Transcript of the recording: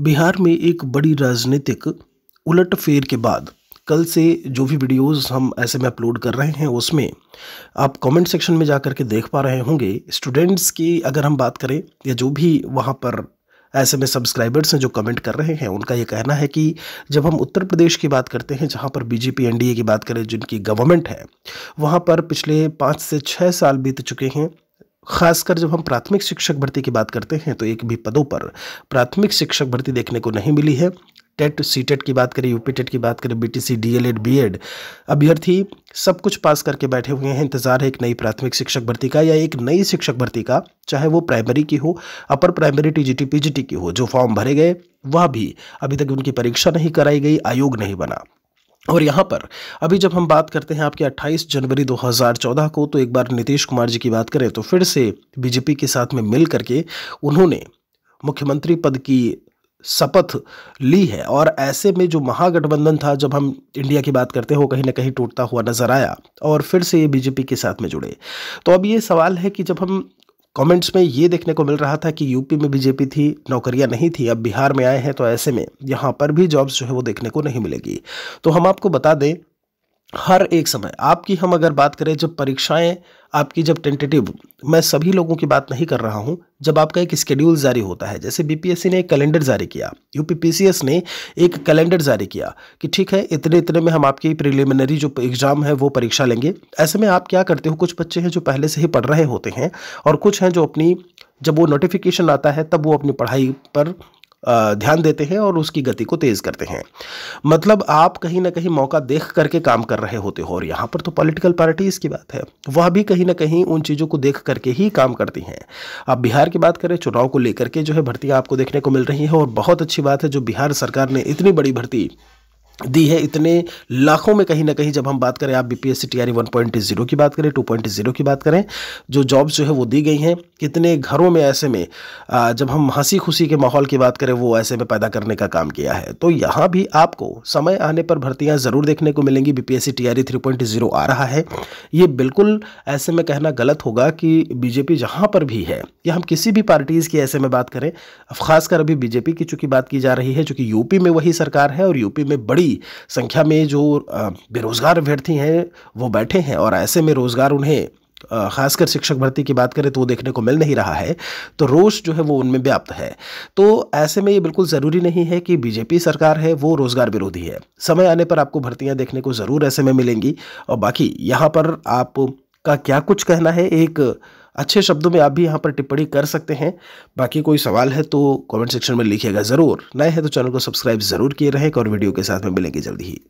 बिहार में एक बड़ी राजनीतिक उलटफेर के बाद कल से जो भी वीडियोस हम ऐसे में अपलोड कर रहे हैं उसमें आप कमेंट सेक्शन में जा कर के देख पा रहे होंगे स्टूडेंट्स की अगर हम बात करें या जो भी वहाँ पर ऐसे में सब्सक्राइबर्स हैं जो कमेंट कर रहे हैं उनका ये कहना है कि जब हम उत्तर प्रदेश की बात करते हैं जहाँ पर बीजेपी एनडीए की बात करें जिनकी गवर्नमेंट है वहाँ पर पिछले पाँच से छः साल बीत चुके हैं खासकर जब हम प्राथमिक शिक्षक भर्ती की बात करते हैं तो एक भी पदों पर प्राथमिक शिक्षक भर्ती देखने को नहीं मिली है टेट सी टेट की बात करें यू टेट की बात करें बीटीसी डीएलएड बीएड अभ्यर्थी सब कुछ पास करके बैठे हुए हैं इंतजार है एक नई प्राथमिक शिक्षक भर्ती का या एक नई शिक्षक भर्ती का चाहे वो प्राइमरी की हो अपर प्राइमरी टीजीटी पीजीटी की हो जो फॉर्म भरे गए वह भी अभी तक उनकी परीक्षा नहीं कराई गई आयोग नहीं बना और यहाँ पर अभी जब हम बात करते हैं आपके 28 जनवरी 2014 को तो एक बार नीतीश कुमार जी की बात करें तो फिर से बीजेपी के साथ में मिल करके उन्होंने मुख्यमंत्री पद की शपथ ली है और ऐसे में जो महागठबंधन था जब हम इंडिया की बात करते हो कहीं ना कहीं टूटता हुआ नजर आया और फिर से ये बीजेपी के साथ में जुड़े तो अब ये सवाल है कि जब हम कमेंट्स में ये देखने को मिल रहा था कि यूपी में बीजेपी थी नौकरियां नहीं थी अब बिहार में आए हैं तो ऐसे में यहाँ पर भी जॉब्स जो है वो देखने को नहीं मिलेगी तो हम आपको बता दें हर एक समय आपकी हम अगर बात करें जब परीक्षाएं आपकी जब टेंटेटिव मैं सभी लोगों की बात नहीं कर रहा हूं जब आपका एक स्केड्यूल जारी होता है जैसे बीपीएससी ने एक कैलेंडर जारी किया यूपीपीसीएस ने एक कैलेंडर जारी किया कि ठीक है इतने इतने में हम आपकी प्रिलिमिनरी जो एग्ज़ाम है वो परीक्षा लेंगे ऐसे में आप क्या करते हो कुछ बच्चे हैं जो पहले से ही पढ़ रहे होते हैं और कुछ हैं जो अपनी जब वो नोटिफिकेशन आता है तब वो अपनी पढ़ाई पर ध्यान देते हैं और उसकी गति को तेज़ करते हैं मतलब आप कहीं ना कहीं मौका देख करके काम कर रहे होते हो और यहाँ पर तो पॉलिटिकल पार्टीज़ की बात है वह भी कहीं ना कहीं उन चीज़ों को देख करके ही काम करती हैं आप बिहार की बात करें चुनाव को लेकर के जो है भर्तियाँ आपको देखने को मिल रही है और बहुत अच्छी बात है जो बिहार सरकार ने इतनी बड़ी भर्ती दी है इतने लाखों में कहीं ना कहीं जब हम बात करें आप बीपीएससी टीआरई 1.0 की बात करें 2.0 की बात करें जो जॉब्स जो है वो दी गई हैं कितने घरों में ऐसे में जब हम हंसी खुशी के माहौल की बात करें वो ऐसे में पैदा करने का काम किया है तो यहाँ भी आपको समय आने पर भर्तियाँ ज़रूर देखने को मिलेंगी बी पी एस आ रहा है ये बिल्कुल ऐसे में कहना गलत होगा कि बीजेपी जहाँ पर भी है या हम किसी भी पार्टीज़ की ऐसे में बात करें खासकर अभी बीजेपी की चूँकि बात की जा रही है चूँकि यूपी में वही सरकार है और यूपी में बड़ी बड़ी संख्या में जो बेरोज़गार अभ्यर्थी हैं वो बैठे हैं और ऐसे में रोज़गार उन्हें खासकर शिक्षक भर्ती की बात करें तो वो देखने को मिल नहीं रहा है तो रोष जो है वो उनमें व्याप्त है तो ऐसे में ये बिल्कुल ज़रूरी नहीं है कि बीजेपी सरकार है वो रोज़गार विरोधी है समय आने पर आपको भर्तियां देखने को ज़रूर ऐसे में मिलेंगी और बाकी यहाँ पर आप का क्या कुछ कहना है एक अच्छे शब्दों में आप भी यहाँ पर टिप्पणी कर सकते हैं बाकी कोई सवाल है तो कमेंट सेक्शन में लिखिएगा ज़रूर नए हैं तो चैनल को सब्सक्राइब ज़रूर किए रहें और वीडियो के साथ में मिलेंगे जल्दी ही